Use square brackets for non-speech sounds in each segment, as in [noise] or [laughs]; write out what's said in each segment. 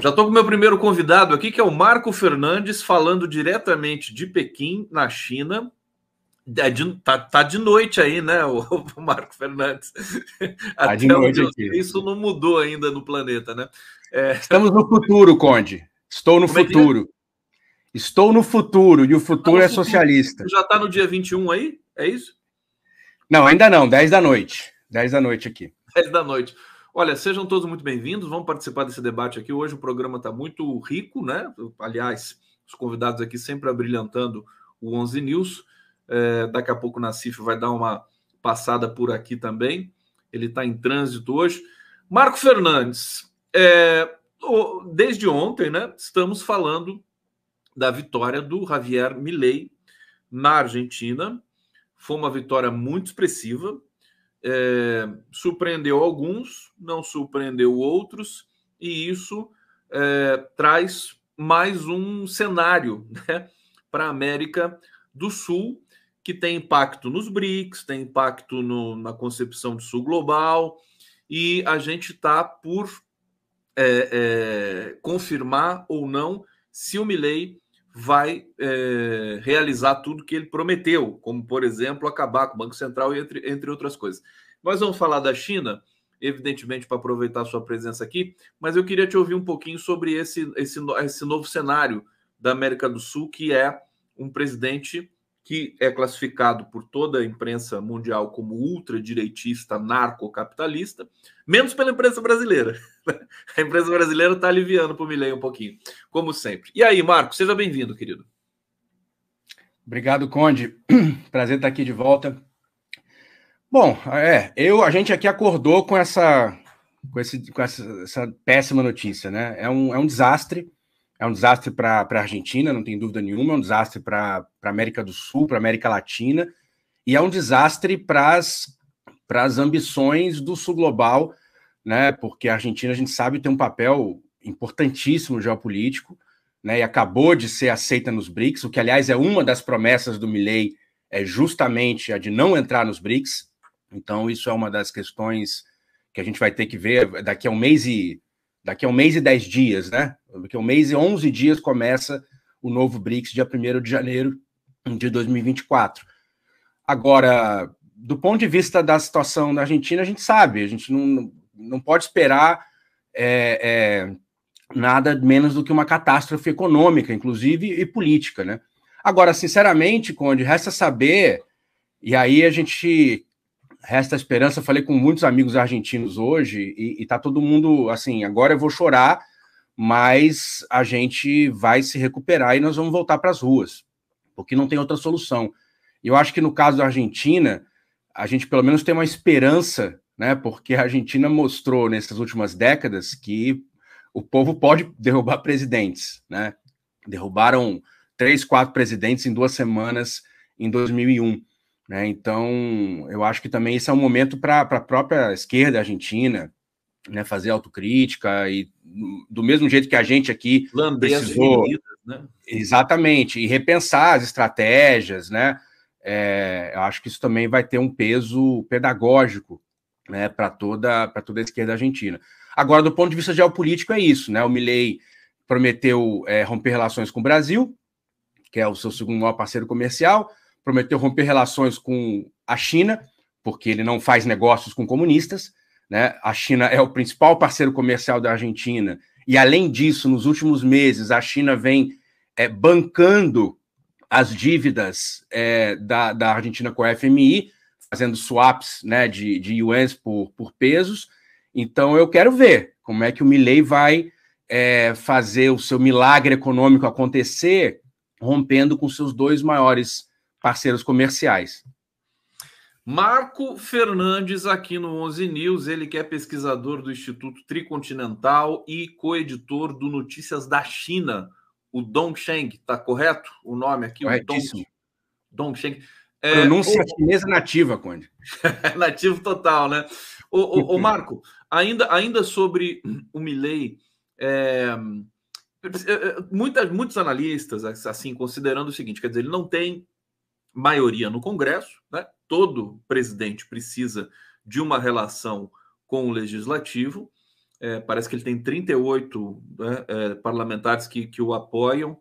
Já estou com o meu primeiro convidado aqui, que é o Marco Fernandes, falando diretamente de Pequim, na China. É de, tá, tá, de noite aí, né, o, o Marco Fernandes? Tá de noite aqui. Isso não mudou ainda no planeta, né? É... Estamos no futuro, Conde. Estou no Como é é? futuro. É? Estou no futuro, e o tá futuro é futuro. socialista. Já está no dia 21 aí? É isso? Não, ainda não, 10 da noite. 10 da noite aqui. 10 da noite. Olha, sejam todos muito bem-vindos. Vamos participar desse debate aqui. Hoje o programa está muito rico, né? Aliás, os convidados aqui sempre abrilhantando o 11 News. É, daqui a pouco o Nassif vai dar uma passada por aqui também. Ele está em trânsito hoje. Marco Fernandes, é, desde ontem, né? Estamos falando da vitória do Javier Milei na Argentina. Foi uma vitória muito expressiva, é, surpreendeu alguns, não surpreendeu outros, e isso é, traz mais um cenário [laughs] né, para a América do Sul, que tem impacto nos BRICS, tem impacto no, na concepção do Sul global, e a gente está por é, é, confirmar ou não se o Milley vai é, realizar tudo que ele prometeu, como, por exemplo, acabar com o Banco Central, entre, entre outras coisas. Nós vamos falar da China, evidentemente, para aproveitar a sua presença aqui, mas eu queria te ouvir um pouquinho sobre esse, esse, esse novo cenário da América do Sul, que é um presidente que é classificado por toda a imprensa mundial como ultradireitista, narcocapitalista, menos pela imprensa brasileira. Né? A imprensa brasileira está aliviando para o Milenio um pouquinho, como sempre. E aí, Marco, seja bem-vindo, querido. Obrigado, Conde. [clears throat] Prazer estar tá aqui de volta. Bom, é, eu, a gente aqui acordou com essa, com, esse, com essa, essa péssima notícia, né? É um, é um desastre é um desastre para a Argentina, não tem dúvida nenhuma, é um desastre para a América do Sul, para a América Latina, e é um desastre para as ambições do sul global, né? Porque a Argentina, a gente sabe, tem um papel importantíssimo geopolítico, né? E acabou de ser aceita nos BRICS, o que, aliás, é uma das promessas do Milley, é justamente a de não entrar nos BRICS. Então, isso é uma das questões que a gente vai ter que ver daqui a um mês e daqui a um mês e dez dias, né? porque um mês e 11 dias começa o novo BRICS, dia 1 de janeiro de 2024. Agora, do ponto de vista da situação da Argentina, a gente sabe, a gente não, não pode esperar é, é, nada menos do que uma catástrofe econômica, inclusive, e política, né? Agora, sinceramente, Conde, resta saber, e aí a gente resta esperança. falei com muitos amigos argentinos hoje e, e tá todo mundo assim. Agora eu vou chorar mas a gente vai se recuperar e nós vamos voltar para as ruas, porque não tem outra solução. Eu acho que no caso da Argentina, a gente pelo menos tem uma esperança, né? Porque a Argentina mostrou nessas últimas décadas que o povo pode derrubar presidentes, né? Derrubaram três, quatro presidentes em duas semanas em 2001. Né? Então, eu acho que também esse é um momento para a própria esquerda argentina, né, fazer autocrítica e do mesmo jeito que a gente aqui precisou, né? exatamente, e repensar as estratégias, né? É, eu acho que isso também vai ter um peso pedagógico, né, para toda para toda a esquerda argentina. Agora, do ponto de vista geopolítico, é isso, né? O Milei prometeu é, romper relações com o Brasil, que é o seu segundo maior parceiro comercial, prometeu romper relações com a China, porque ele não faz negócios com comunistas. Né? A China é o principal parceiro comercial da Argentina. E, além disso, nos últimos meses, a China vem é, bancando as dívidas é, da, da Argentina com a FMI, fazendo swaps né, de, de yuans por, por pesos. Então, eu quero ver como é que o Milley vai é, fazer o seu milagre econômico acontecer, rompendo com seus dois maiores parceiros comerciais. Marco Fernandes, aqui no 11 News, ele que é pesquisador do Instituto Tricontinental e coeditor do Notícias da China, o Dongsheng, tá correto o nome aqui? Corretíssimo. Dongsheng. É, Pronúncia o... chinesa nativa, Conde. [laughs] É nativo total, né? O, o, o, uhum. Marco, ainda, ainda sobre o Milley, é, é, é muitos analistas, assim, considerando o seguinte, quer dizer, ele não tem maioria no Congresso, né? todo presidente precisa de uma relação com o legislativo. É, parece que ele tem 38 né, é, parlamentares que, que o apoiam,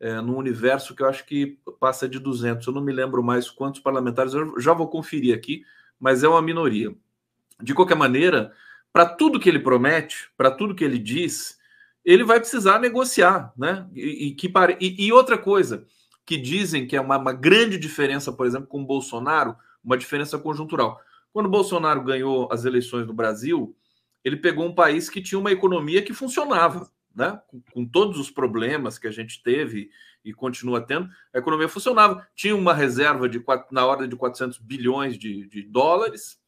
é, num universo que eu acho que passa de 200. Eu não me lembro mais quantos parlamentares, eu já vou conferir aqui, mas é uma minoria. De qualquer maneira, para tudo que ele promete, para tudo que ele diz, ele vai precisar negociar, né? E, e que pare... E, e outra coisa, que dizem que é uma, uma grande diferença, por exemplo, com o Bolsonaro, uma diferença conjuntural. Quando o Bolsonaro ganhou as eleições no Brasil, ele pegou um país que tinha uma economia que funcionava, né? Com, com, todos os problemas que a gente teve e continua tendo, a economia funcionava. Tinha uma reserva de na ordem de 400 bilhões de, de dólares,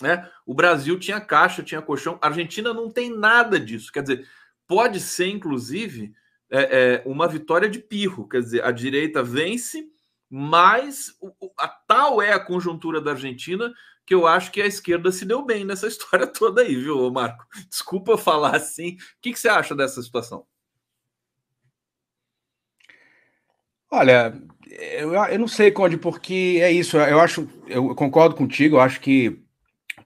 né? O Brasil tinha caixa, tinha colchão. A Argentina não tem nada disso. Quer dizer, pode ser, inclusive, é, é, uma vitória de pirro, quer dizer, a direita vence, mas a tal é a conjuntura da Argentina que eu acho que a esquerda se deu bem nessa [laughs] história toda aí, viu, Marco? Desculpa falar assim. O que, que você acha dessa situação? Olha, eu, eu não sei, Conde, porque é isso. Eu acho, eu concordo contigo, eu acho que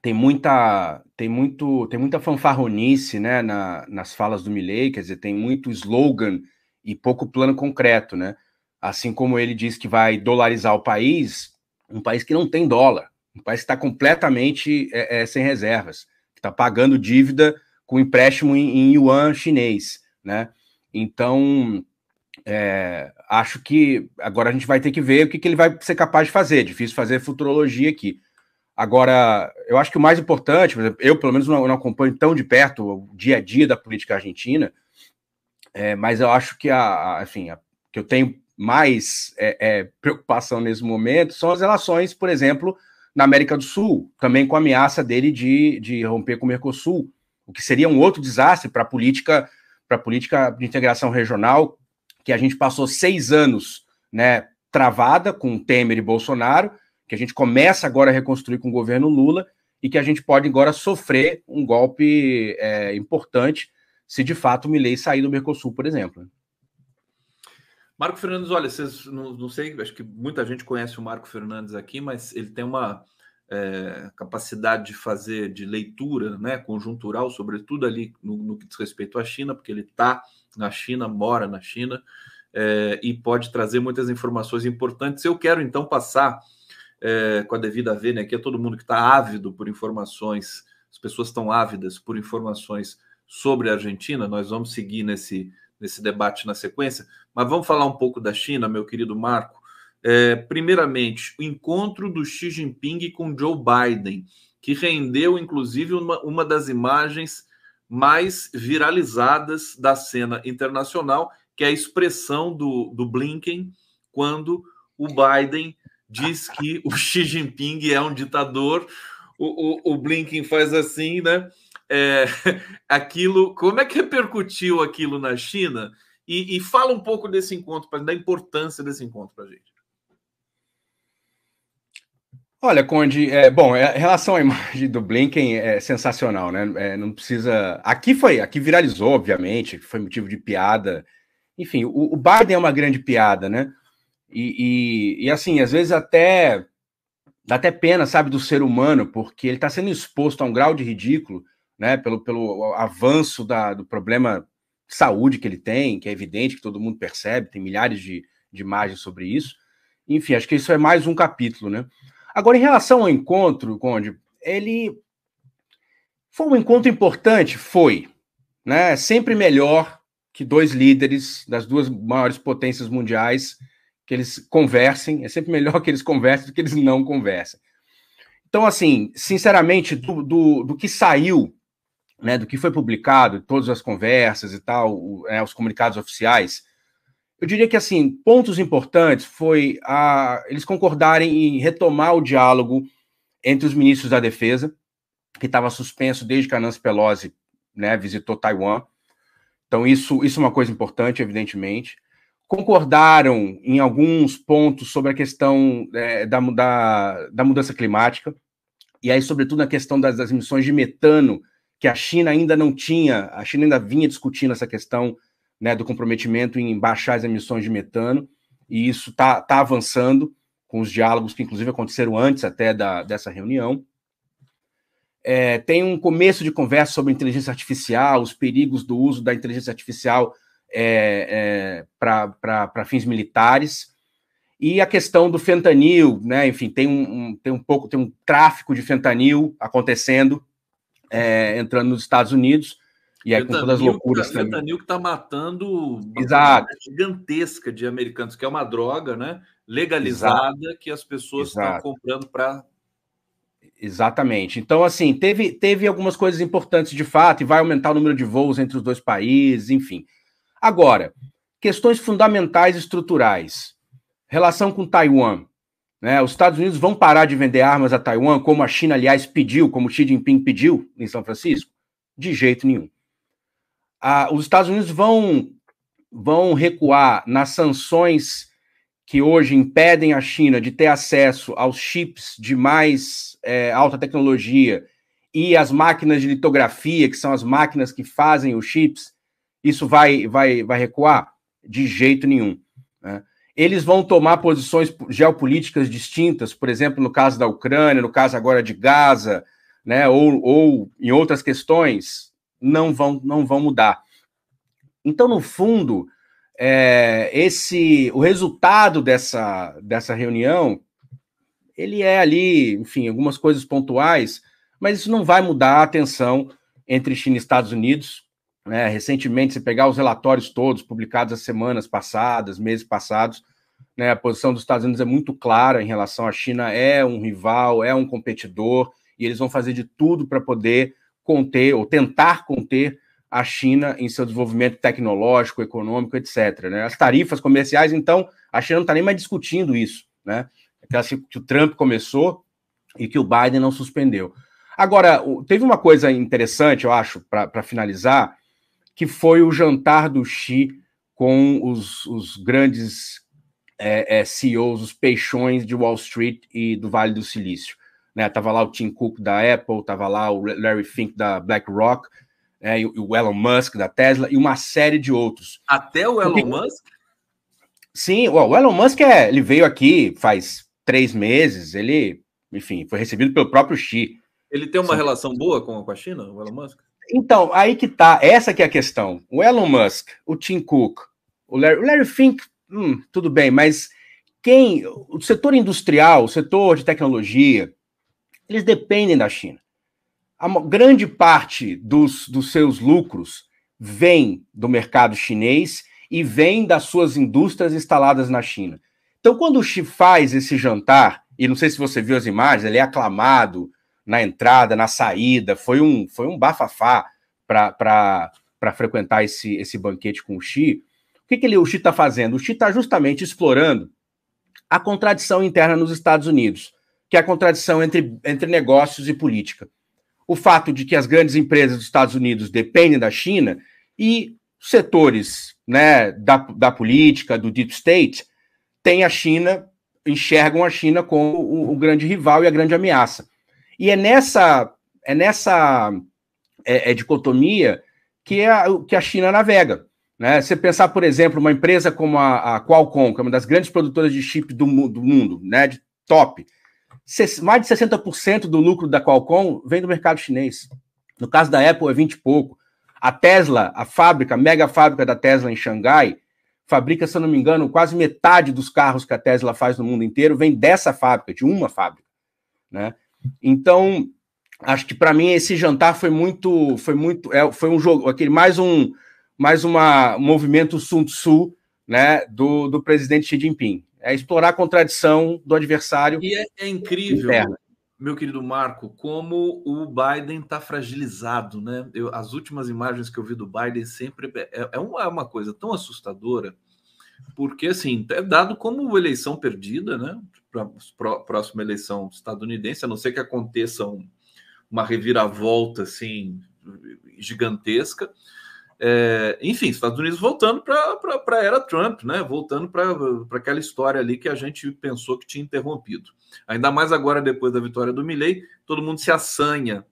tem muita tem, muito, tem muita fanfarronice né, na, nas falas do Milley, quer dizer, tem muito slogan e pouco plano concreto, né? Assim como ele diz que vai dolarizar o país, um país que não tem dólar, um país que está completamente é, é, sem reservas, que está pagando dívida com empréstimo em, em yuan chinês, né? Então, é, acho que agora a gente vai ter que ver o que, que ele vai ser capaz de fazer. É difícil fazer futurologia aqui. Agora, eu acho que o mais importante, eu pelo menos não, não acompanho tão de perto o dia a dia da política argentina, é, mas eu acho que a, a enfim, assim, a, que eu tenho mais é, é, preocupação nesse momento são as relações, por exemplo, na América do Sul, também com a ameaça dele de, de romper com o Mercosul, o que seria um outro desastre para a política para política de integração regional que a gente passou seis anos, né, travada com Temer e Bolsonaro que a gente começa agora a reconstruir com o governo Lula e que a gente pode agora sofrer um golpe é, importante se de fato o Milei sair do Mercosul, por exemplo. Marco Fernandes, olha, vocês não, não, sei, acho que muita gente conhece o Marco Fernandes aqui, mas ele tem uma é, capacidade de fazer de leitura né, conjuntural, sobretudo ali no, no que diz respeito à China, porque ele está na China, mora na China, é, e pode trazer muitas informações importantes. Eu quero então passar é, com a devida vênia né? aqui a é todo mundo que está ávido por informações, as pessoas estão ávidas por informações sobre a Argentina, nós vamos seguir nesse, nesse debate na sequência, mas vamos falar um pouco da China, meu querido Marco. É, primeiramente, o encontro do Xi Jinping com Joe Biden, que rendeu, inclusive, uma, uma das imagens mais viralizadas da cena internacional, que é a expressão do, do Blinken quando o Biden diz que o [laughs] Xi Jinping é um ditador, o, o, o Blinken faz assim, né? É, [laughs] aquilo, como é que repercutiu aquilo na China? E, e fala um pouco desse encontro, da importância desse encontro para a gente. Olha, Conde, é, bom, é, em relação à imagem do Blinken, é sensacional, né? É, não precisa. Aqui foi, aqui viralizou, obviamente, foi motivo de piada. Enfim, o, o Biden é uma grande piada, né? E, e, e, assim, às vezes até dá até pena, sabe, do ser humano, porque ele está sendo exposto a um grau de ridículo, né, pelo, pelo avanço da, do problema de saúde que ele tem, que é evidente, que todo mundo percebe, tem milhares de, de imagens sobre isso. Enfim, acho que isso é mais um capítulo, né? Agora, em relação ao encontro, Conde, ele foi um encontro importante? Foi. Né? Sempre melhor que dois líderes das duas maiores potências mundiais que eles conversem, é sempre melhor [laughs] que eles conversem do que eles não conversem. Então, assim, sinceramente, do, do, do que saiu, né, do que foi publicado, todas as conversas e tal, o, né, os comunicados oficiais, eu diria que, assim, pontos importantes foi a, eles concordarem em retomar o diálogo entre os ministros da defesa, que estava suspenso desde que a Nancy Pelosi né, visitou Taiwan. Então, isso, isso é uma coisa importante, evidentemente concordaram em alguns pontos sobre a questão é, da, da, da, mudança climática, e aí, sobretudo, na questão das, das, emissões de metano, que a China ainda não tinha, a China ainda vinha discutindo essa questão né, do comprometimento em baixar as emissões de metano, e isso está tá avançando com os diálogos que, inclusive, aconteceram antes até da, dessa reunião. É, tem um começo de conversa sobre inteligência artificial, os perigos do uso da inteligência artificial é, é, para fins militares. E a questão do fentanil, né? Enfim, tem um, um, tem um pouco, tem um tráfico de fentanil acontecendo, é, entrando nos Estados Unidos, e aí com todas as tá, loucuras também. Fentanil que está matando Exato. uma gigantesca de americanos, que é uma droga, né? Legalizada, Exato. que as pessoas estão comprando para Exatamente. Então, assim, teve, teve algumas coisas importantes de fato, e vai aumentar o número de voos entre os dois países, enfim. Agora, questões fundamentais estruturais. Relação com Taiwan. Né? Os Estados Unidos vão parar de vender armas a Taiwan, como a China, aliás, pediu, como Xi Jinping pediu em São Francisco? De jeito nenhum. Ah, os Estados Unidos vão, vão recuar nas sanções que hoje impedem a China de ter acesso aos chips de mais é, alta tecnologia e às máquinas de litografia, que são as máquinas que fazem os chips, isso vai, vai, vai recuar? De jeito nenhum. Né? Eles vão tomar posições geopolíticas distintas, por exemplo, no caso da Ucrânia, no caso agora de Gaza, né, ou, ou em outras questões, não vão, não vão mudar. Então, no fundo, é, esse o resultado dessa, dessa reunião ele é ali, enfim, algumas coisas pontuais, mas isso não vai mudar a tensão entre China e Estados Unidos, né, recentemente, se pegar os relatórios todos publicados as semanas passadas, meses passados, né, a posição dos Estados Unidos é muito clara em relação à China, é um rival, é um competidor, e eles vão fazer de tudo para poder conter ou tentar conter a China em seu desenvolvimento tecnológico, econômico, etc. Né? As tarifas comerciais, então, a China não está nem mais discutindo isso, né? Aquela que o Trump começou e que o Biden não suspendeu. Agora, teve uma coisa interessante, eu acho, para finalizar, que foi o jantar do Xi com os, os grandes é, é, CEOs, os peixões de Wall Street e do Vale do Silício. Né, tava lá o Tim Cook da Apple, tava lá o Larry Fink da BlackRock, né? e, o Elon Musk da Tesla e uma série de outros. Até o Elon Porque... Musk? Sim, o Elon Musk é, ele veio aqui faz três meses, ele, enfim, foi recebido pelo próprio Xi. Ele tem uma relação boa com a China, o Elon Musk? Então, aí que tá. Essa que é a questão. O Elon Musk, o Tim Cook, o Larry, o Larry Fink, hum, tudo bem, mas quem. O setor industrial, o setor de tecnologia, eles dependem da China. A grande parte dos, dos seus lucros vem do mercado chinês e vem das suas indústrias instaladas na China. Então, quando o Xi faz esse jantar, e não sei se você viu as imagens, ele é aclamado, na entrada, na saída. Foi um, foi um bafafá para frequentar esse, esse banquete com o Xi. O que, que ele, o Xi está fazendo? O Xi está justamente explorando a contradição interna nos Estados Unidos, que é a contradição entre, entre negócios e política. O fato de que as grandes empresas dos Estados Unidos dependem da China e setores né, da, da política, do deep state, têm a China, enxergam a China como o, o grande rival e a grande ameaça. E é nessa, é nessa é, é dicotomia que é a, que a China navega. Né? Você pensar, por exemplo, uma empresa como a, a Qualcomm, que é uma das grandes produtoras de chip do, do mundo, né? de top, mais de 60% do lucro da Qualcomm vem do mercado chinês. No caso da Apple, é 20 e pouco. A Tesla, a fábrica, a mega fábrica da Tesla em Xangai, fabrica, se eu não me engano, quase metade dos carros que a Tesla faz no mundo inteiro vem dessa fábrica, de uma fábrica. Né? Então, acho que para mim esse jantar foi muito, foi muito, é, foi um jogo, aquele mais um, mais uma um movimento Sun Tzu, né, do, do presidente Xi Jinping. É explorar a contradição do adversário. E é, é incrível, meu querido Marco, como o Biden está fragilizado, né? Eu, as últimas imagens que eu vi do Biden sempre é, é, é uma, é uma coisa tão assustadora, porque assim é dado como eleição perdida, né? para a próxima eleição estadunidense, a não ser que aconteça um, uma reviravolta assim gigantesca. É, enfim, Estados Unidos voltando para a era Trump, né? voltando para aquela história ali que a gente pensou que tinha interrompido. Ainda mais agora, depois da vitória do Milley, todo mundo se assanha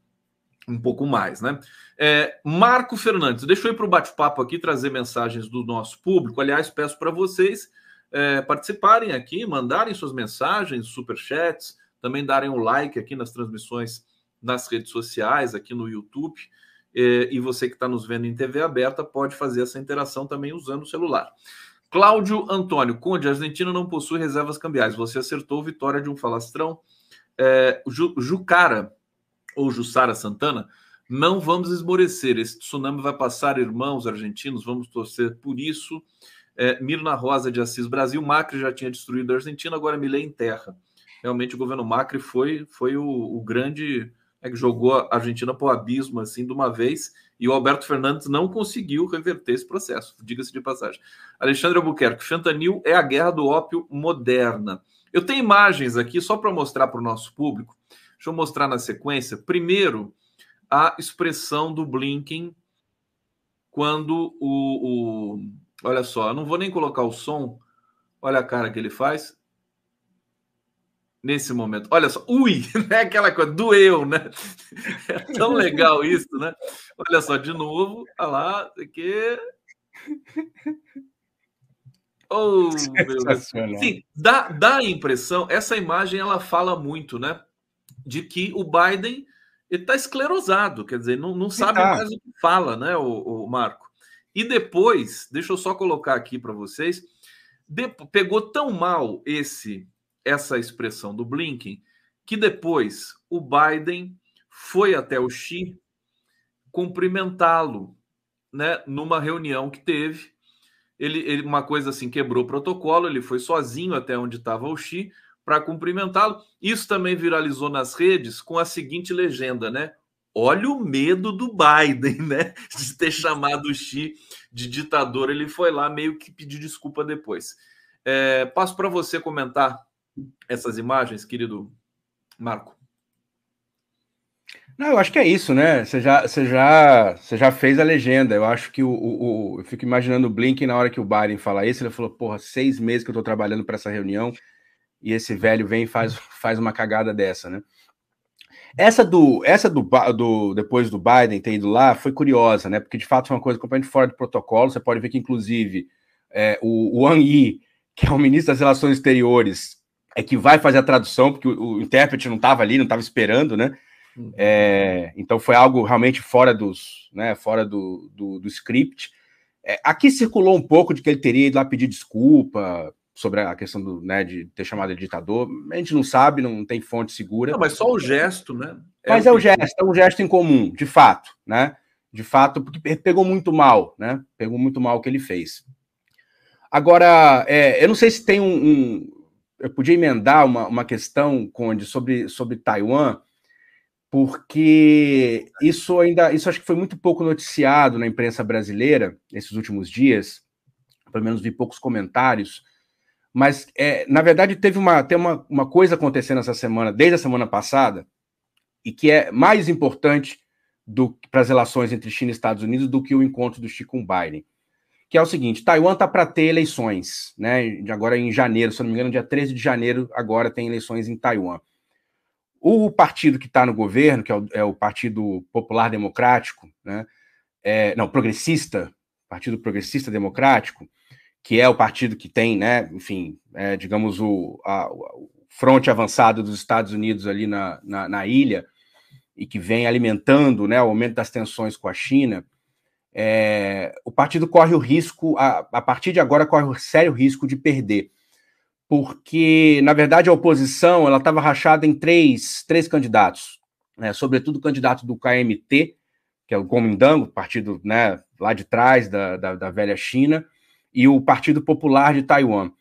um pouco mais, né? É, Marco Fernandes, deixa eu ir para o bate-papo aqui trazer mensagens do nosso público. Aliás, peço para vocês é, participarem aqui, mandarem suas mensagens, superchats, também darem o um like aqui nas transmissões nas redes sociais, aqui no YouTube. É, e você que está nos vendo em TV aberta pode fazer essa interação também usando o celular. Cláudio Antônio Conde, a Argentina não possui reservas cambiais. Você acertou vitória de um falastrão. É, Jucara ou Jussara Santana, não vamos esmorecer. Esse tsunami vai passar, irmãos argentinos, vamos torcer por isso. É, Mirna Rosa de Assis Brasil, Macri já tinha destruído a Argentina, agora Milei Terra. Realmente o governo Macri foi, foi o, o grande é, que jogou a Argentina para o abismo assim de uma vez e o Alberto Fernandes não conseguiu reverter esse processo, diga-se de passagem. Alexandre Albuquerque, fentanil é a guerra do ópio moderna. Eu tenho imagens aqui só para mostrar para o nosso público. Deixa eu mostrar na sequência. Primeiro, a expressão do Blinken quando o, o Olha só, eu não vou nem colocar o som. Olha a cara que ele faz. Nesse momento. Olha só. Ui! [laughs] Né? Aquela coisa. Doeu, né? [laughs] É tão legal isso, né? Olha só, de novo. Olha lá. Aqui. Oh, Sim, dá, dá a impressão, essa imagem ela fala muito, né? De que o Biden está esclerosado, quer dizer, não, não sabe tá. mais o que fala, né, o, o Marco? E depois, deixa eu só colocar aqui para vocês, de, pegou tão mal esse essa expressão do Blinken que depois o Biden foi até o Xi cumprimentá-lo, né, numa reunião que teve. Ele, ele uma coisa assim quebrou o protocolo, ele foi sozinho até onde estava o Xi para cumprimentá-lo. Isso também viralizou nas redes com a seguinte legenda, né? Olha o medo do Biden, né? [laughs] De ter chamado o Xi de ditador. Ele foi lá meio que pedir desculpa depois. É, passo para você comentar essas imagens, querido Marco. Não, eu acho que é isso, né? Você já, você já, você já fez a legenda. Eu acho que o, o, o eu fico imaginando o Blinken na hora que o Biden fala isso. Ele falou: Porra, seis meses que eu tô trabalhando para essa reunião e esse velho vem e faz, faz uma cagada dessa, né? Essa do, essa do, do depois do Biden ter ido lá foi curiosa, né? Porque de fato foi uma coisa completamente fora do protocolo. Você pode ver que, inclusive, é, o Wang Yi, que é o ministro das Relações Exteriores, é que vai fazer a tradução, porque o, o intérprete não estava ali, não estava esperando, né? Uhum. É, então foi algo realmente fora dos, né? Fora do, do, do script. É, aqui circulou um pouco de que ele teria ido lá pedir desculpa, sobre a questão do, né, de ter chamado ele ditador. A gente não sabe, não tem fonte segura. Não, mas só o gesto, né? É mas o é o gesto, é um gesto em comum, de fato, né? De fato, porque pegou muito mal, né? Pegou muito mal o que ele fez. Agora, é, eu não sei se tem um, um. eu podia emendar uma, uma questão, Conde, sobre, sobre Taiwan, porque isso ainda. Isso acho que foi muito pouco noticiado na imprensa brasileira nesses últimos dias. Pelo menos vi poucos comentários mas, é, na verdade, teve uma, tem uma, uma coisa acontecendo essa semana, desde a semana passada, e que é mais importante para as relações entre China e Estados Unidos do que o encontro do Xi com Biden. Que é o seguinte: Taiwan está para ter eleições, né? Agora em janeiro, se não me engano, dia 13 de janeiro, agora tem eleições em Taiwan. O partido que está no governo, que é o, é o, Partido Popular Democrático, né? É, não, progressista, Partido Progressista Democrático, que é o partido que tem, né, enfim, é, digamos, o, a, o fronte avançado dos Estados Unidos ali na, na, na, ilha e que vem alimentando né, o aumento das tensões com a China, é, o partido corre o risco, a, a partir de agora, corre o sério risco de perder. Porque, na verdade, a oposição ela estava rachada em três, três candidatos, né, sobretudo o candidato do KMT, que é o Gomindango, partido né, lá de trás da, da, da velha China, e o Partido Popular de Taiwan.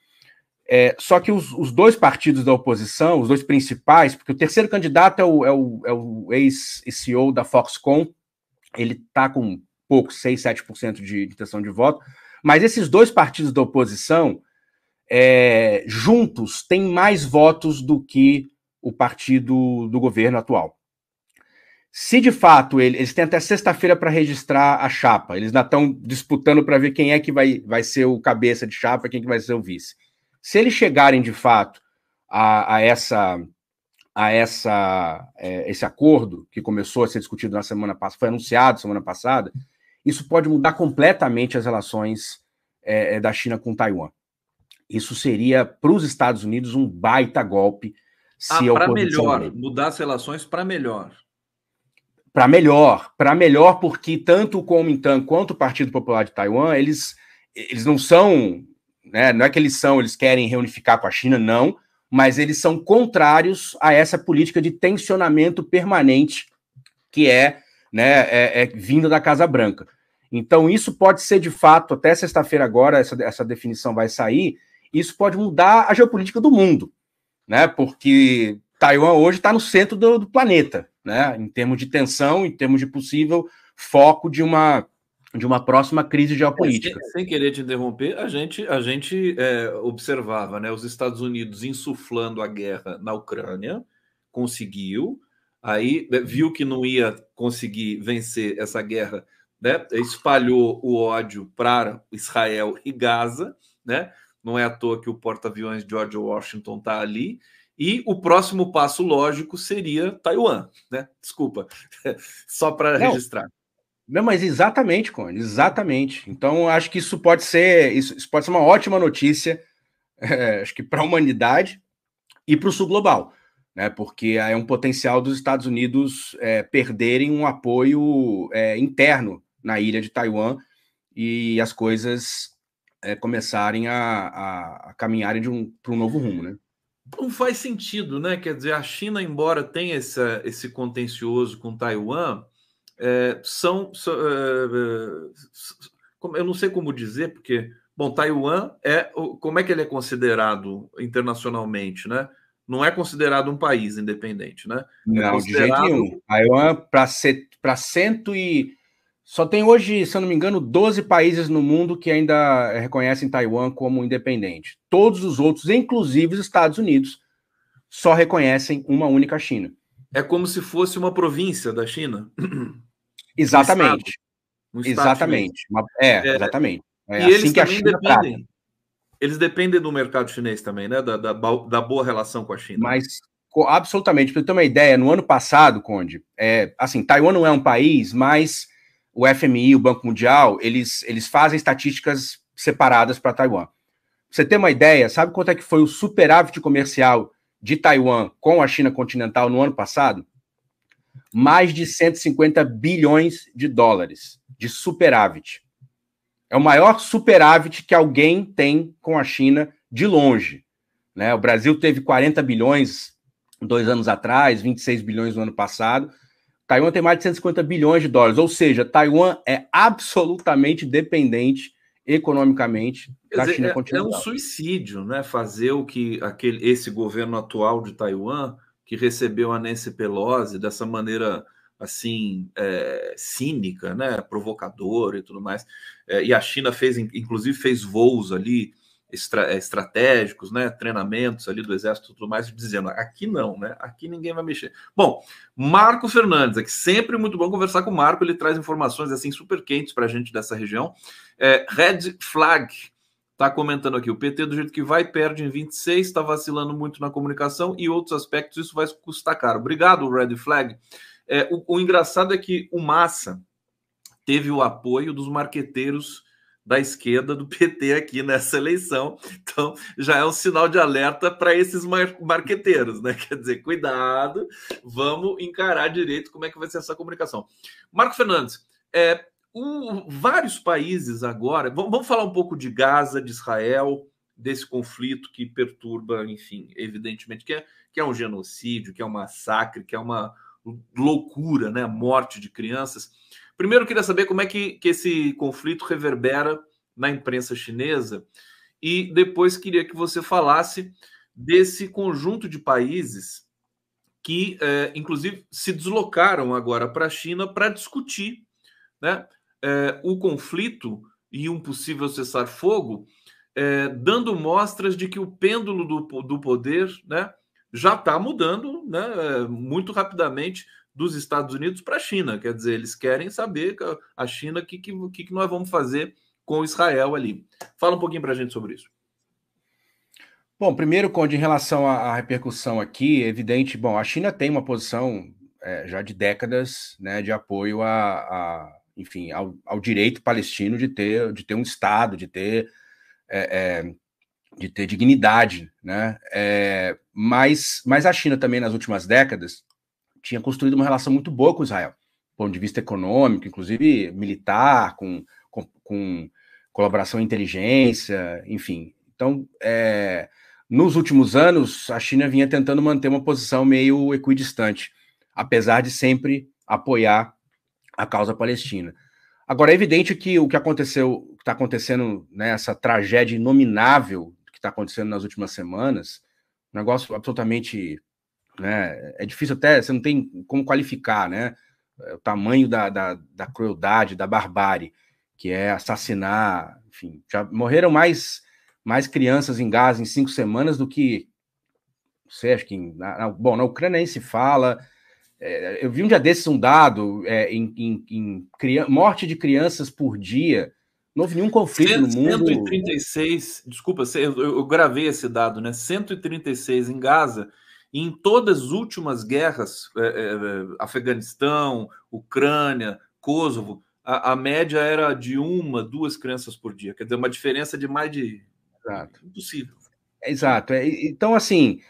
É, só que os, os, dois partidos da oposição, os dois principais, porque o terceiro candidato é o, é o, é o ex-CEO da Foxconn, ele está com pouco, 6, 7% de intenção de voto, mas esses dois partidos da oposição, é, juntos, têm mais votos do que o partido do governo atual. Se de fato ele, eles têm até sexta-feira para registrar a chapa, eles ainda estão disputando para ver quem é que vai, vai ser o cabeça de chapa, quem que vai ser o vice. Se eles chegarem de fato a, a essa a essa é, esse acordo que começou a ser discutido na semana passada, foi anunciado semana passada, isso pode mudar completamente as relações é, é da China com Taiwan. Isso seria para os Estados Unidos um baita golpe ah, se ah, para melhor, mudar as relações para melhor para melhor, para melhor, porque tanto o Kuomintang quanto o Partido Popular de Taiwan, eles, eles não são, né, não é que eles são, eles querem reunificar com a China, não, mas eles são contrários a essa política de tensionamento permanente que é, né, é, é vinda da Casa Branca. Então, isso pode ser de fato, até sexta-feira agora, essa, essa definição vai sair, isso pode mudar a geopolítica do mundo, né? Porque Taiwan hoje está no centro do, do planeta, né? Em termos de tensão, em termos de possível foco de uma de uma próxima crise geopolítica. É, sem, sem querer te interromper, a gente a gente é, observava, né? Os Estados Unidos insuflando a guerra na Ucrânia conseguiu, aí é, viu que não ia conseguir vencer essa guerra, né? Espalhou o ódio para Israel e Gaza, né? Não é à toa que o porta-aviões George Washington está ali. E o próximo passo lógico seria Taiwan, né? Desculpa, [laughs] só para registrar. Não, mas exatamente, Conde, exatamente. Então, acho que isso pode ser, isso, isso pode ser uma ótima notícia, [laughs] é, acho que para a humanidade e para o sul global, né? Porque é um potencial dos Estados Unidos é, perderem um apoio é, interno na ilha de Taiwan e as coisas é, começarem a, a, a caminharem um, para um novo rumo, né? não faz sentido, né? Quer dizer, a China, embora tenha essa, esse contencioso com Taiwan, é, são, são é, é eu não sei como dizer, porque bom, Taiwan é como é que ele é considerado internacionalmente, né? Não é considerado um país independente, né? É não, é considerado... de jeito nenhum. Taiwan é para para cento e só tem hoje, se eu não me engano, 12 países no mundo que ainda reconhecem Taiwan como independente. Todos os outros, inclusive os Estados Unidos, só reconhecem uma única China. É como se fosse uma província da China. [clears throat] Exatamente. Um estado. Um estado exatamente. Uma, é, é, exatamente. É e assim eles que a China dependem. Trata. Eles dependem do mercado chinês também, né? Da, da, da boa relação com a China. Mas absolutamente. Para ter uma ideia, no ano passado, Conde, é, assim, Taiwan não é um país, mas o FMI, o Banco Mundial, eles, eles fazem estatísticas separadas para Taiwan. Pra você ter uma ideia, sabe quanto é que foi o superávit comercial de Taiwan com a China continental no ano passado? Mais de 150 bilhões de dólares de superávit. É o maior superávit que alguém tem com a China de longe. Né? O Brasil teve 40 bilhões dois anos atrás, 26 bilhões no ano passado. Taiwan tem mais de 150 bilhões de dólares, ou seja, Taiwan é absolutamente dependente economicamente da dizer, China continental. É, é um suicídio, né? Fazer o que aquele, esse governo atual de Taiwan, que recebeu a Nancy Pelosi dessa maneira assim é, cínica, né? Provocadora e tudo mais, é, e a China fez, inclusive, fez voos ali eh, estratégicos, né, treinamentos ali do exército e tudo mais, dizendo aqui não, né, aqui ninguém vai mexer. Bom, Marco Fernandes, aqui sempre muito bom conversar com o Marco, ele traz informações assim super quentes para a gente dessa região. É, Red Flag está comentando aqui, o PT do jeito que vai perde em 26, está vacilando muito na comunicação e outros aspectos, isso vai custar caro. Obrigado, Red Flag. É, o, o engraçado é que o Massa teve o apoio dos marqueteiros da esquerda do PT aqui nessa eleição. Então, já é um sinal de alerta para esses mar marqueteiros, né? [laughs] Quer dizer, cuidado, vamos encarar direito como é que vai ser essa comunicação. Marco Fernandes, é, um, vários países agora. Vamos, vamos falar um pouco de Gaza, de Israel, desse conflito que perturba, enfim, evidentemente, que é, que é um genocídio, que é um massacre, que é uma loucura, né? Morte de crianças. Primeiro, eu queria saber como é que, que esse conflito reverbera na imprensa chinesa e depois queria que você falasse desse conjunto de países que, é, inclusive, se deslocaram agora para a China para discutir né, é, o conflito e um possível cessar-fogo, é, dando mostras de que o pêndulo do, do poder né, já está mudando né, muito rapidamente dos Estados Unidos para a China. Quer dizer, eles querem saber a China o que, que, que nós vamos fazer com Israel ali. Fala um pouquinho para a gente sobre isso. Bom, primeiro, Conde, em relação à, repercussão aqui, é evidente, bom, a China tem uma posição é, já de décadas né, de apoio a, a enfim, ao, ao, direito palestino de ter, de ter um Estado, de ter, é, é, de ter dignidade. Né? É, mas, mas a China também, nas últimas décadas, tinha construído uma relação muito boa com Israel, do ponto de vista econômico, inclusive militar, com, com, com colaboração em inteligência, enfim. Então, é, nos últimos anos, a China vinha tentando manter uma posição meio equidistante, apesar de sempre apoiar a causa palestina. Agora, é evidente que o que aconteceu, que está acontecendo, né, essa tragédia inominável que está acontecendo nas últimas semanas, um negócio absolutamente né? É difícil até, você não tem como qualificar, né? O tamanho da, da, da crueldade, da barbárie, que é assassinar, enfim, já morreram mais mais crianças em Gaza em cinco semanas do que sei, acho que na, na, bom na Ucrânia nem se fala. É, eu vi um dia desses um dado é, em, em, em criança, morte de crianças por dia. Não houve nenhum conflito no mundo. 136, desculpa, eu, eu gravei esse dado, né? 136 em Gaza em todas as últimas guerras, é, é, Afeganistão, Ucrânia, Kosovo, a, a, média era de uma, duas crianças por dia. Quer dizer, uma diferença de mais de. Exato. Impossível. Exato. É, então, assim,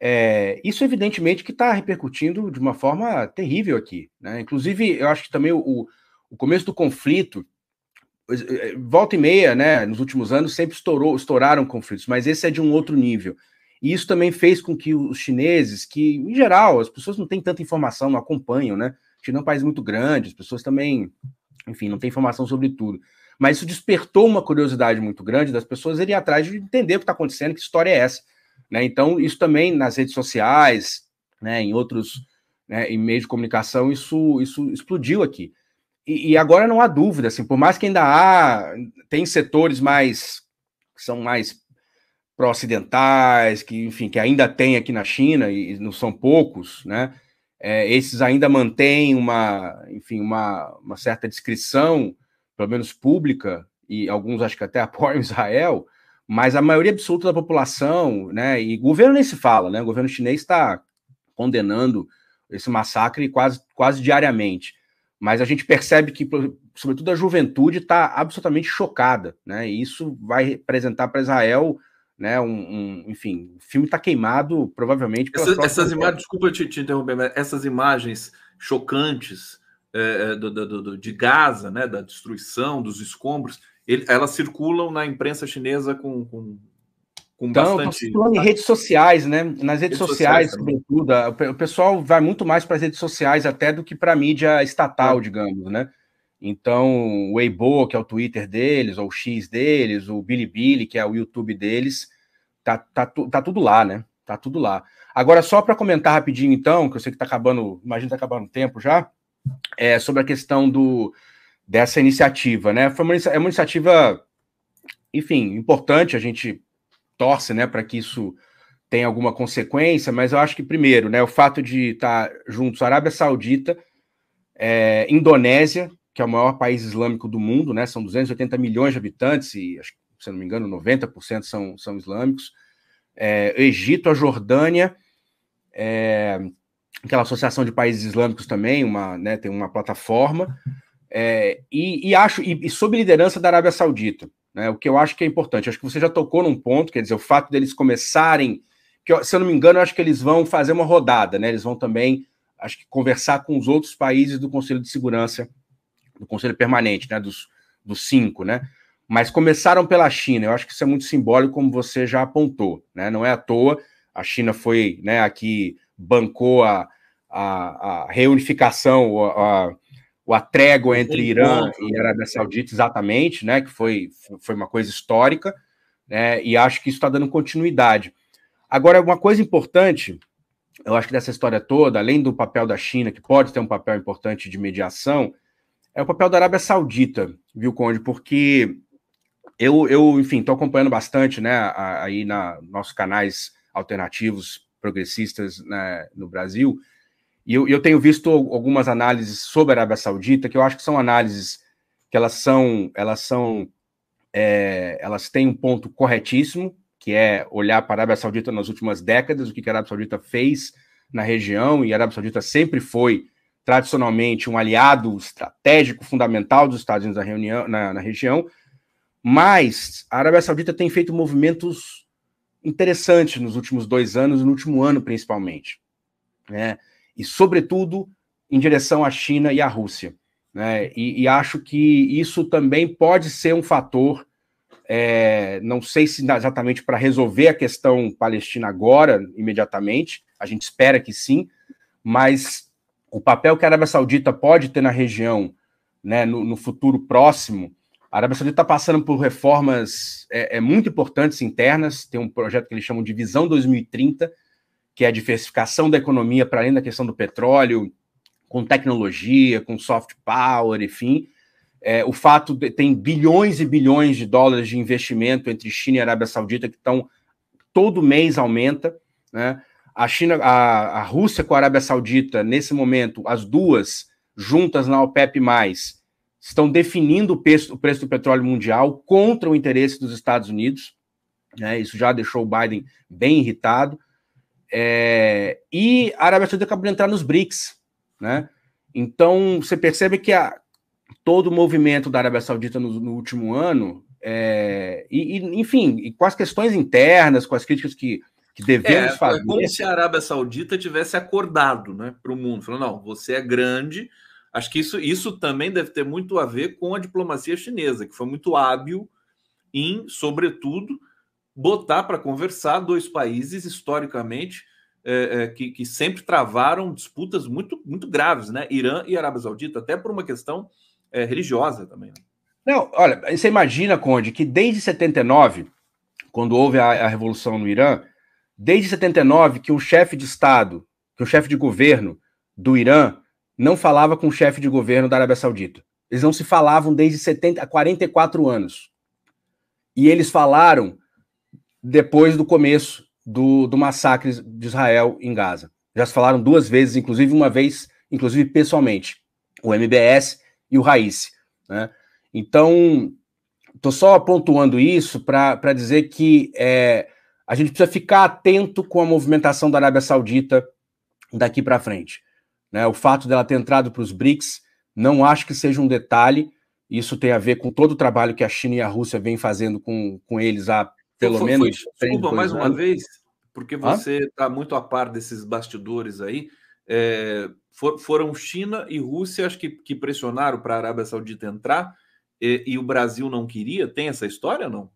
é, isso evidentemente que está repercutindo de uma forma terrível aqui. Né? Inclusive, eu acho que também o, o começo do conflito, volta e meia, né, nos últimos anos, sempre estourou, estouraram conflitos, mas esse é de um outro nível. E isso também fez com que os chineses, que em geral as pessoas não têm tanta informação, não acompanham, né? China é um país muito grande, as pessoas também, enfim, não têm informação sobre tudo. Mas isso despertou uma curiosidade muito grande das pessoas irem atrás de entender o que está acontecendo, que história é essa. Né? Então, isso também nas redes sociais, né, em outros né, em meios de comunicação, isso, isso explodiu aqui. E, e, agora não há dúvida, assim, por mais que ainda há, tem setores mais que são mais pró-ocidentais, que, enfim, que ainda tem aqui na China, e não são poucos, né? É, esses ainda mantêm uma, enfim, uma, uma certa descrição, pelo menos pública, e alguns acho que até apoiam [laughs] Israel, mas a maioria absoluta da população, né? E governo nem se fala, né? O governo chinês está condenando esse massacre quase, quase diariamente. Mas a gente percebe que, sobretudo, a juventude está absolutamente chocada, né? E isso vai representar para Israel né? Um, um, enfim, o filme está queimado, provavelmente. Essas, essas imagens, desculpa te, te, interromper, mas essas imagens chocantes é, é do, do, do, de Gaza, né? Da destruição, dos escombros, ele, elas circulam na imprensa chinesa com, com com então, tá bastante. Em redes sociais, né? Nas redes, redes sociais, sociais sobretudo, o pessoal vai muito mais para as redes sociais até do que para a mídia estatal, é. digamos, né? Então, o Weibo, que é o Twitter deles, ou o X deles, o Bilibili, que é o YouTube deles, tá, tá, tá tudo lá, né? Tá tudo lá. Agora, só para comentar rapidinho, então, que eu sei que tá acabando, imagina que tá acabando o tempo já, é, sobre a questão do, dessa iniciativa, né? Foi uma, é uma iniciativa, enfim, importante, a gente torce, né, para que isso tenha alguma consequência, mas eu acho que, primeiro, né, o fato de estar tá juntos Arábia Saudita, é, Indonésia, que é o maior país islâmico do mundo, né? São 280 milhões de habitantes e, se não me engano, 90% são, são islâmicos. É, Egito, a Jordânia, é, aquela associação de países islâmicos também, uma, né, tem uma plataforma. É, e, e, acho e, e, sob liderança da Arábia Saudita, né? O que eu acho que é importante. Acho que você já tocou num ponto, quer dizer, o fato deles começarem, que se eu não me engano, acho que eles vão fazer uma rodada, né? Eles vão também, acho que conversar com os outros países do Conselho de Segurança do Conselho Permanente, né, dos, dos cinco, né? Mas começaram pela China. Eu acho que isso é muito simbólico, como você já apontou, né? Não é à toa. A China foi, né, aqui bancou a, a, a reunificação, a, a a trégua entre Irã e Arábia Saudita, exatamente, né? Que foi, foi uma coisa histórica, né? E acho que isso está dando continuidade. Agora, uma coisa importante, eu acho que dessa história toda, além do papel da China, que pode ter um papel importante de mediação, é o papel da Arábia Saudita, viu, Conde? Porque eu, eu enfim, estou acompanhando bastante, né, aí na nossos canais alternativos progressistas né, no Brasil, e eu, eu tenho visto algumas análises sobre a Arábia Saudita, que eu acho que são análises que elas são, elas são, é, elas têm um ponto corretíssimo, que é olhar para a Arábia Saudita nas últimas décadas, o que a Arábia Saudita fez na região, e a Arábia Saudita sempre foi tradicionalmente um aliado estratégico fundamental dos Estados Unidos na, reunião, na, na região, mas a Arábia Saudita tem feito movimentos interessantes nos últimos dois anos, no último ano principalmente, né? e sobretudo em direção à China e à Rússia. Né? E, e acho que isso também pode ser um fator, é, não sei se exatamente para resolver a questão palestina agora, imediatamente, a gente espera que sim, mas o papel que a Arábia Saudita pode ter na região né, no, no futuro próximo. A Arábia Saudita está passando por reformas é, é, muito importantes internas, tem um projeto que eles chamam de Visão 2030, que é a diversificação da economia para além da questão do petróleo, com tecnologia, com soft power, enfim. É, o fato de, tem bilhões e bilhões de dólares de investimento entre China e Arábia Saudita que estão todo mês aumenta, né? a China, a, a Rússia com a Arábia Saudita, nesse momento, as duas juntas na OPEP, estão definindo o preço, o preço do petróleo mundial contra o interesse dos Estados Unidos. Né? Isso já deixou o Biden bem irritado. É, e a Arábia Saudita acabou de entrar nos BRICS. Né? Então, você percebe que a, todo o movimento da Arábia Saudita no, no último ano, é, e, e, enfim, e com as questões internas, com as críticas que que devemos é, fazer. É como se a Arábia Saudita tivesse acordado né, para o mundo, falando: não, você é grande. Acho que isso, isso também deve ter muito a ver com a diplomacia chinesa, que foi muito hábil em, sobretudo, botar para conversar dois países historicamente é, é, que, que, sempre travaram disputas muito, muito graves, né? Irã e Arábia Saudita, até por uma questão é, religiosa também. Né? Não, olha, você imagina, Conde, que desde 79, quando houve a, a revolução no Irã, desde 79 que o chefe de Estado, que o chefe de governo do Irã não falava com o chefe de governo da Arábia Saudita. Eles não se falavam desde 70, 44 anos. E eles falaram depois do começo do, do massacre de Israel em Gaza. Já se falaram duas vezes, inclusive uma vez, inclusive pessoalmente, o MBS e o Raiz. Né? Então, estou só pontuando isso para dizer que é, a gente precisa ficar atento com a movimentação da Arábia Saudita daqui para frente. Né? O fato dela ter entrado para os BRICS não acho que seja um detalhe. Isso tem a ver com todo o trabalho que a China e a Rússia vêm fazendo com, com eles há pelo foi, menos. Foi, desculpa, mais anos. uma vez, porque você está muito a par desses bastidores aí. É, for, foram China e Rússia, acho que, que pressionaram para a Arábia Saudita entrar e, e, o Brasil não queria. Tem essa história ou não?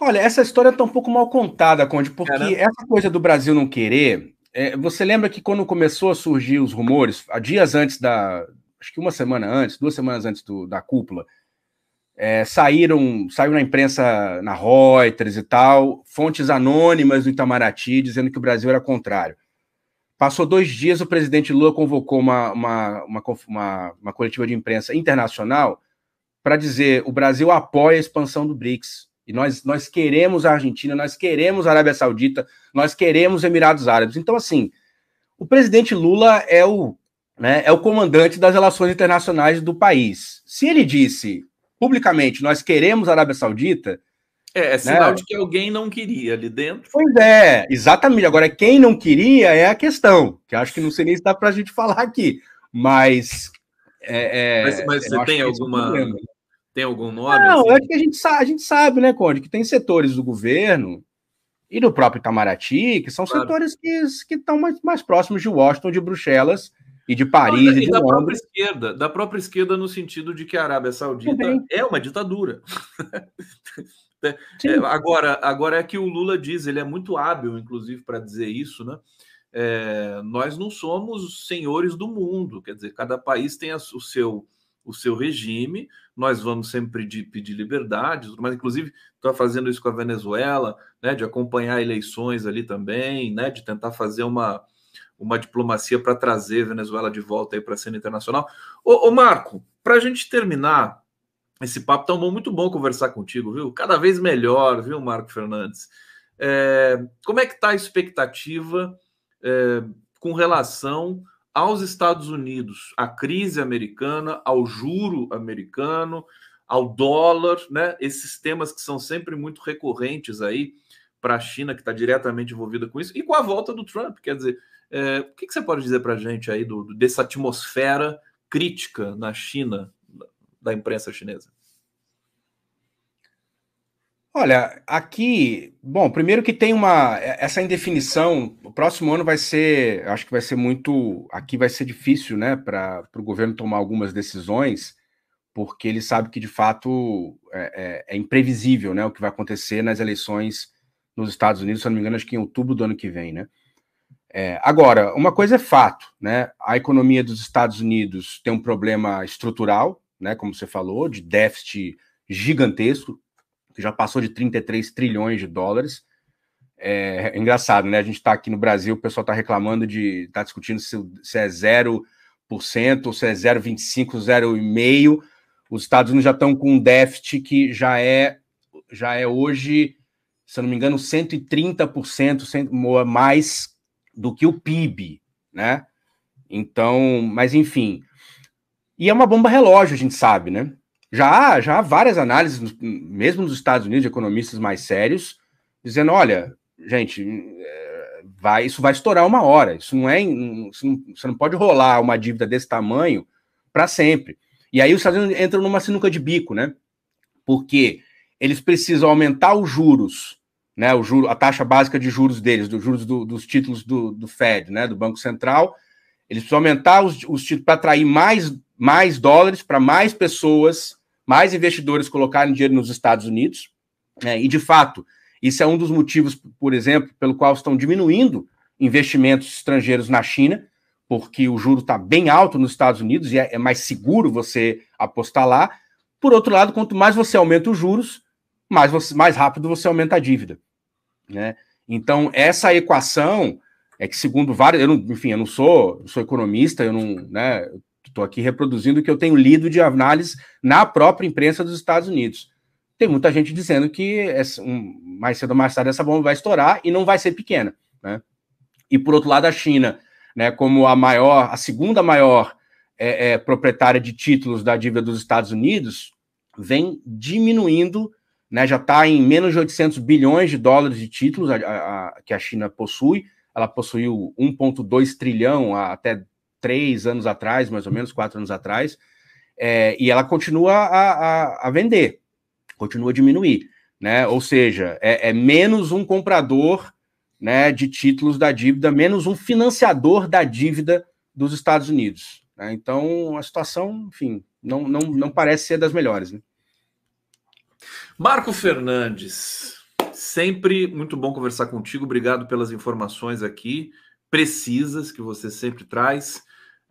Olha, essa história está um pouco mal contada, Conde, porque Caramba. essa coisa do Brasil não querer. É, você lembra que quando começou a surgir os rumores, há dias antes da. Acho que uma semana antes, duas semanas antes do, da cúpula, é, saíram, saiu na imprensa, na Reuters e tal, fontes anônimas do Itamaraty dizendo que o Brasil era contrário. Passou dois dias, o presidente Lula convocou uma, uma, uma, uma, uma coletiva de imprensa internacional para dizer o Brasil apoia a expansão do BRICS nós, nós queremos a Argentina, nós queremos a Arábia Saudita, nós queremos Emirados Árabes. Então, assim, o presidente Lula é o, né, é o comandante das relações internacionais do país. Se ele disse publicamente nós queremos a Arábia Saudita. É, é né? sinal né? de que alguém não queria ali dentro. Pois é, exatamente. Agora, quem não queria é a questão, que acho que não sei nem se dá para a gente [laughs] falar aqui. Mas. É, é mas, mas você tem é alguma. É tem algum nome? Não, assim? eu é acho que a gente, a gente sabe, né, Conde, que tem setores do governo e do próprio Itamaraty, que são claro. setores que estão mais, mais próximos de Washington, de Bruxelas e de Paris. Não, e, e de da Londres. própria esquerda, da própria esquerda no sentido de que a Arábia Saudita Também. é uma ditadura. [laughs] é, agora, agora é que o Lula diz, ele é muito hábil, inclusive, para dizer isso, né? É, nós não somos senhores do mundo, quer dizer, cada país tem a, o seu o seu regime, nós vamos sempre de, pedir liberdade, mas inclusive está fazendo isso com a Venezuela, né, de acompanhar eleições ali também, né, de tentar fazer uma, uma diplomacia para trazer a Venezuela de volta para a cena internacional. Ô, ô Marco, para a gente terminar esse papo tão tá bom, muito bom conversar contigo, viu? Cada vez melhor, viu, Marco Fernandes? É, como é que está a expectativa é, com relação aos Estados Unidos, à crise americana, ao juro americano, ao dólar, né? Esses temas que são sempre muito recorrentes aí para a China, que está diretamente envolvida com isso, e com a volta do Trump. Quer dizer, é, o que, que, você pode dizer para a gente aí do, dessa atmosfera crítica na China, da imprensa chinesa? Olha, aqui, bom, primeiro que tem uma é, essa indefinição. O próximo ano vai ser, acho que vai ser muito, aqui vai ser difícil, né, para o governo tomar algumas decisões, porque ele sabe que de fato é, é, é, imprevisível, né, o que vai acontecer nas eleições nos Estados Unidos. Se eu não me engano, acho que em outubro do ano que vem, né. É, agora, uma coisa é fato, né, a economia dos Estados Unidos tem um problema estrutural, né, como você falou, de déficit gigantesco que já passou de 33 trilhões de dólares. É, é engraçado, né? A gente está aqui no Brasil, o pessoal está reclamando de. está discutindo se, se é 0%, se é 0,25%, 0,5%. Os Estados Unidos já estão com um déficit que já é, já é hoje, se eu não me engano, 130% mais do que o PIB, né? Então, mas enfim. E é uma bomba relógio, a gente sabe, né? Já, já há várias análises, mesmo nos Estados Unidos, de economistas mais sérios, dizendo: olha, gente, hum, eh, vai, isso vai estourar uma hora. Isso não é. Isso não, você não pode rolar uma dívida desse tamanho para sempre. E aí os Estados Unidos entram numa sinuca de bico, né? Porque eles precisam aumentar os juros, né? O juro, a taxa básica de juros deles, dos juros do, dos títulos do, do Fed, né? Do Banco Central. Eles precisam aumentar os, os títulos para atrair mais, mais dólares para mais pessoas mais investidores colocarem dinheiro nos Estados Unidos, né? e de fato, isso é um dos motivos, por exemplo, pelo qual estão diminuindo investimentos estrangeiros na China, porque o juro está bem alto nos Estados Unidos e é, é mais seguro você apostar lá. Por outro lado, quanto mais você aumenta os juros, mais, você, mais rápido você aumenta a dívida. Né? Então, essa equação é que, segundo vários, eu não, enfim, eu não sou, sou economista, eu não, né, Estou aqui reproduzindo o que eu tenho lido de análise na própria imprensa dos Estados Unidos. Tem muita gente dizendo que essa, um, mais cedo ou mais tarde essa bomba vai estourar e não vai ser pequena. Né? E por outro lado, a China, né, como a maior, a segunda maior é, é, proprietária de títulos da dívida dos Estados Unidos, vem diminuindo, né, já está em menos de 800 bilhões de dólares de títulos a, a, a, que a China possui. Ela possuiu 1,2 trilhão até três anos atrás, mais ou menos, quatro anos atrás, é, e ela continua a, a, a, vender, continua a diminuir, né? Ou seja, é, é menos um comprador né, de títulos da dívida, menos um financiador da dívida dos Estados Unidos. Né? Então, a situação, enfim, não, não, não parece ser das melhores. Né? Marco Fernandes, sempre muito bom conversar contigo. Obrigado pelas informações aqui, precisas, que você sempre traz.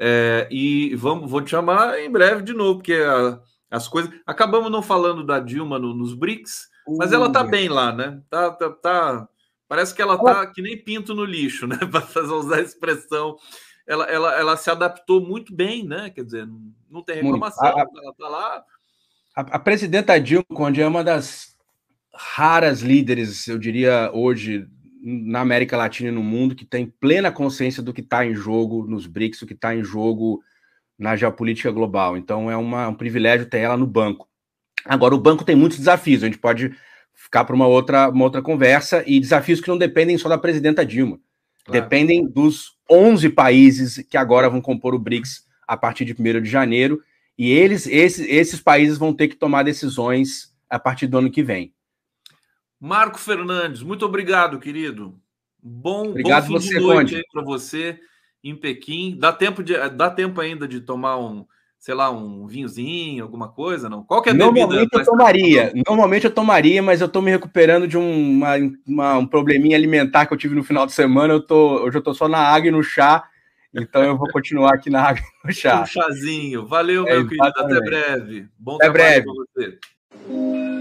É, e vamos, vou te chamar em breve de novo, porque a, as coisas. Acabamos não falando da Dilma no, nos BRICS, uh, mas ela tá bem lá, né? Tá, tá, tá, parece que ela tá que nem pinto no lixo, [laughs] né? Para usar a expressão. Ela, ela, ela se adaptou muito bem, né? Quer dizer, não tem reclamação, a, ela tá lá. A, a presidenta Dilma Conde é uma das raras líderes, eu diria, hoje na América Latina e no mundo que tem plena consciência do que está em jogo nos BRICS, o que está em jogo na geopolítica global. Então é uma, um privilégio ter ela no banco. Agora, o banco tem muitos desafios, a gente pode ficar para uma outra, uma outra conversa, e desafios que não dependem só da presidenta Dilma, claro. dependem dos 11 países que agora vão compor o BRICS a partir de 1 de janeiro, e eles, esses, esses países vão ter que tomar decisões a partir do ano que vem. Marco Fernandes, muito obrigado, querido. Bom, obrigado bom você, de noite para você em Pequim. Dá tempo, de, dá tempo ainda de tomar um, sei lá, um vinhozinho, alguma coisa, não? Qual que é a Normalmente bebida? eu tomaria. Normalmente eu tomaria, mas eu estou me recuperando de um, uma, uma, um probleminha alimentar que eu tive no final de semana. Eu tô, hoje eu estou só na água e no chá, então eu vou [laughs] continuar aqui na água e no chá. Um chazinho. Valeu, é meu querido. Até breve. Bom Até breve. você.